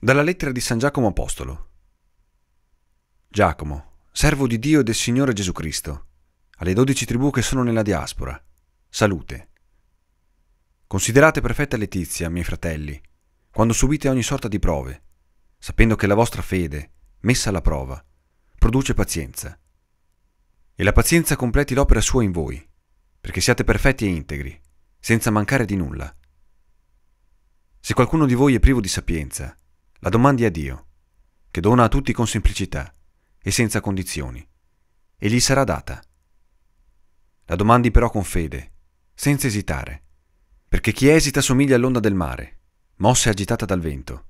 Dalla lettera di San Giacomo Apostolo. Giacomo, servo di Dio e del Signore Gesù Cristo, alle dodici tribù che sono nella diaspora, salute. Considerate perfetta letizia, miei fratelli, quando subite ogni sorta di prove, sapendo che la vostra fede, messa alla prova, produce pazienza. E la pazienza completi l'opera sua in voi, perché siate perfetti e integri, senza mancare di nulla. Se qualcuno di voi è privo di sapienza, la domandi a Dio, che dona a tutti con semplicità e senza condizioni, e gli sarà data. La domandi però con fede, senza esitare, perché chi esita somiglia all'onda del mare, mossa e agitata dal vento.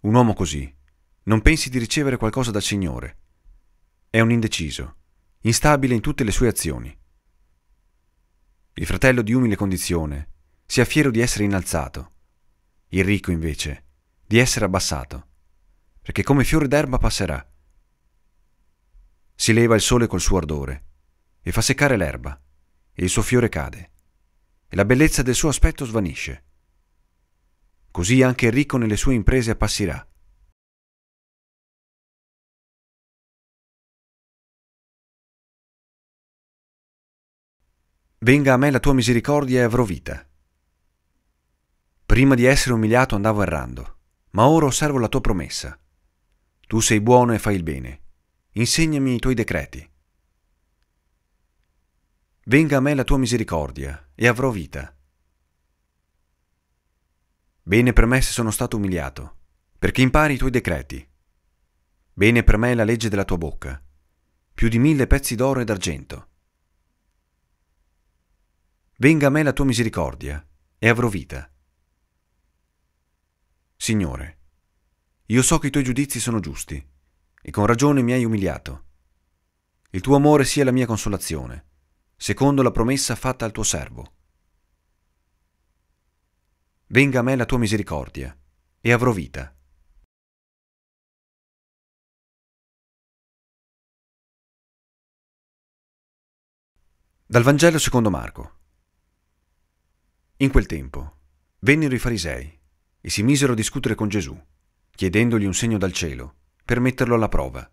Un uomo così non pensi di ricevere qualcosa dal Signore. È un indeciso, instabile in tutte le sue azioni. Il fratello di umile condizione sia fiero di essere innalzato. Il ricco, invece, di essere abbassato, perché come fiore d'erba passerà. Si leva il sole col suo ardore e fa seccare l'erba, e il suo fiore cade, e la bellezza del suo aspetto svanisce. Così anche il ricco nelle sue imprese appassirà. Venga a me la tua misericordia e avrò vita. Prima di essere umiliato andavo errando ma ora osservo la tua promessa. Tu sei buono e fai il bene. Insegnami i tuoi decreti. Venga a me la tua misericordia e avrò vita. Bene per me se sono stato umiliato, perché impari i tuoi decreti. Bene per me la legge della tua bocca, più di mille pezzi d'oro e d'argento. Venga a me la tua misericordia e avrò vita. Signore, io so che i tuoi giudizi sono giusti e con ragione mi hai umiliato. Il tuo amore sia la mia consolazione, secondo la promessa fatta al tuo servo. Venga a me la tua misericordia e avrò vita. Dal Vangelo secondo Marco. In quel tempo vennero i farisei e si misero a discutere con Gesù, chiedendogli un segno dal cielo, per metterlo alla prova.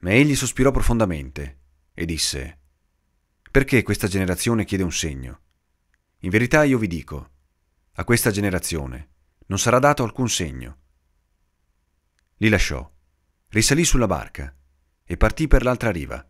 Ma egli sospirò profondamente e disse, Perché questa generazione chiede un segno? In verità io vi dico, a questa generazione non sarà dato alcun segno. Li lasciò, risalì sulla barca e partì per l'altra riva